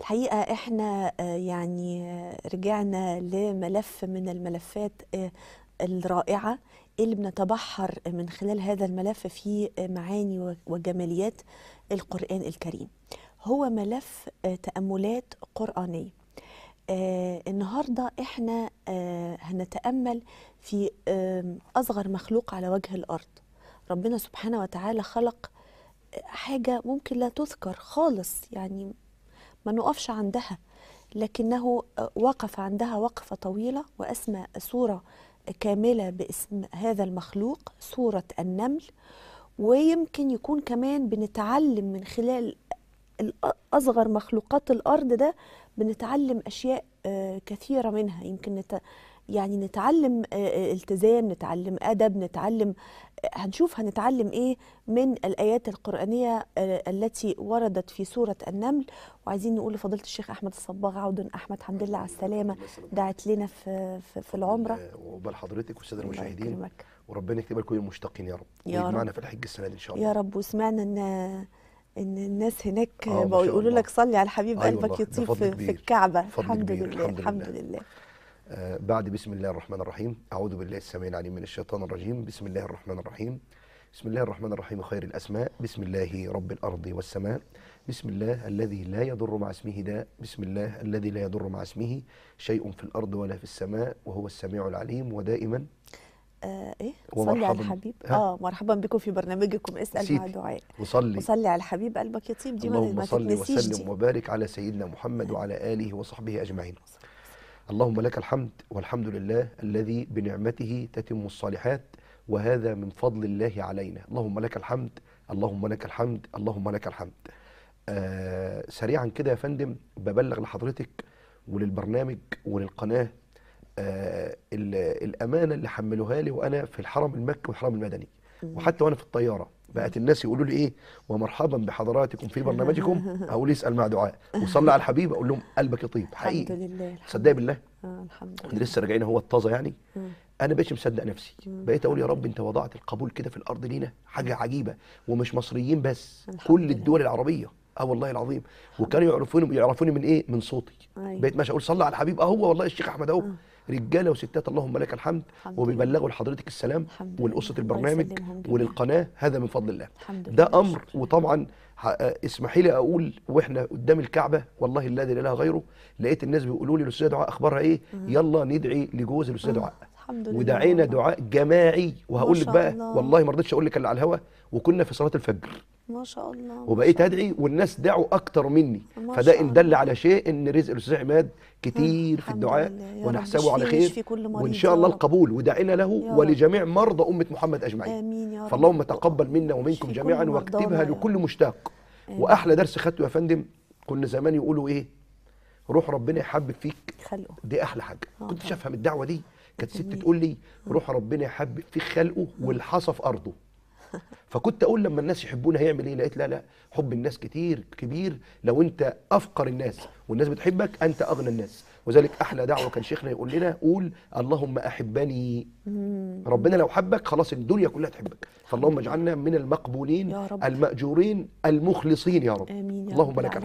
الحقيقه احنا آه، يعني آه، رجعنا لملف من الملفات آه، الرائعه اللي بنتبحر من خلال هذا الملف في معاني وجماليات القران الكريم هو ملف تاملات قرانيه آه النهارده احنا آه هنتامل في آه اصغر مخلوق على وجه الارض ربنا سبحانه وتعالى خلق حاجه ممكن لا تذكر خالص يعني ما نقفش عندها لكنه وقف عندها وقفة طويلة وأسمى صورة كاملة باسم هذا المخلوق صورة النمل ويمكن يكون كمان بنتعلم من خلال أصغر مخلوقات الأرض ده بنتعلم أشياء آه، كثيره منها يمكن نت... يعني نتعلم آه، آه، التزام نتعلم ادب نتعلم هنشوف هنتعلم ايه من الايات القرانيه التي وردت في سوره النمل وعايزين نقول لفضيله الشيخ احمد الصباغ عودا احمد حمد لله على السلامه دعت لنا في في العمره وقبل حضرتك والساده المشاهدين وربنا يكتب لكم المشتاقين يا رب يا رب في الحج السنه دي ان شاء الله يا رب وسمعنا ان ان الناس هناك آه، بقوا يقولوا لك صلي على الحبيب أيوة قلبك يطيب في, في الكعبه الحمد لله الحمد لله, لله. آه، بعد بسم الله الرحمن الرحيم اعوذ بالله السميع العليم من الشيطان الرجيم بسم الله الرحمن الرحيم بسم الله الرحمن الرحيم خير الاسماء بسم الله رب الارض والسماء بسم الله الذي لا يضر مع اسمه داء بسم الله الذي لا يضر مع اسمه شيء في الارض ولا في السماء وهو السميع العليم ودائما آه، ايه صلي على الحبيب اه مرحبا بكم في برنامجكم اسال مع دعاء وصلي وصلي على الحبيب قلبك يطيب دي اللهم صل وسلم وبارك على سيدنا محمد آه. وعلى اله وصحبه اجمعين اللهم لك الحمد والحمد لله الذي بنعمته تتم الصالحات وهذا من فضل الله علينا اللهم لك الحمد اللهم لك الحمد اللهم لك الحمد آه سريعا كده يا فندم ببلغ لحضرتك وللبرنامج وللقناه آه، الامانه اللي حملوها لي وانا في الحرم المكي والحرم المدني وحتى وانا في الطياره بقت الناس يقولوا لي ايه ومرحبا بحضراتكم في برنامجكم اقول اسال مع دعاء وصلى على الحبيب اقول لهم قلبك يطيب حقيقي الحمد لله صدق بالله آه الحمد لله لسه راجعين هو الطازه يعني انا بقيتش مصدق نفسي بقيت اقول يا رب انت وضعت القبول كده في الارض لينا حاجه عجيبه ومش مصريين بس كل الدول العربيه اه والله العظيم وكانوا يعرفوني يعرفوني من ايه من صوتي أيوه. بقيت ماشي اقول صلى على الحبيب اهو والله الشيخ احمد اهو آه. رجاله وستات اللهم لك الحمد وبيبلغوا لحضرتك السلام ولقصه البرنامج وللقناه هذا من فضل الله ده امر وطبعا آه، اسمحي لي اقول واحنا قدام الكعبه والله الذي لا اله غيره لقيت الناس بيقولوا لي الاستاذه دعاء اخبارها ايه يلا ندعي لجوز الاستاذه دعاء ودعينا دعاء جماعي وهقول لك بقى والله ما رضيتش اقول لك الا على الهوا وكنا في صلاه الفجر ما شاء الله وبقيت ادعي والناس دعوا اكتر مني فده ان دل على شيء ان رزق الاستاذ عماد كتير في الدعاء وانا احسبه على خير وان شاء الله القبول ودعينا له ولجميع مرضى امه محمد اجمعين امين يا رب فاللهم تقبل منا ومنكم جميعا واكتبها لكل مشتاق واحلى درس خدته يا فندم كنا زمان يقولوا ايه روح ربنا يحبب فيك خلقه دي احلى حاجه آه كنت افهم الدعوه دي كانت ست تقول لي آه. روح ربنا يحبب فيك خلقه آه. والحصى في ارضه فكنت اقول لما الناس يحبونا هيعمل ايه لقيت لا لا حب الناس كتير كبير لو انت افقر الناس والناس بتحبك انت اغنى الناس وذلك احلى دعوه كان شيخنا يقول لنا قول اللهم احبني ربنا لو حبك خلاص الدنيا كلها تحبك فاللهم اجعلنا من المقبولين الماجورين المخلصين يا رب, يا رب. اللهم لك الحمد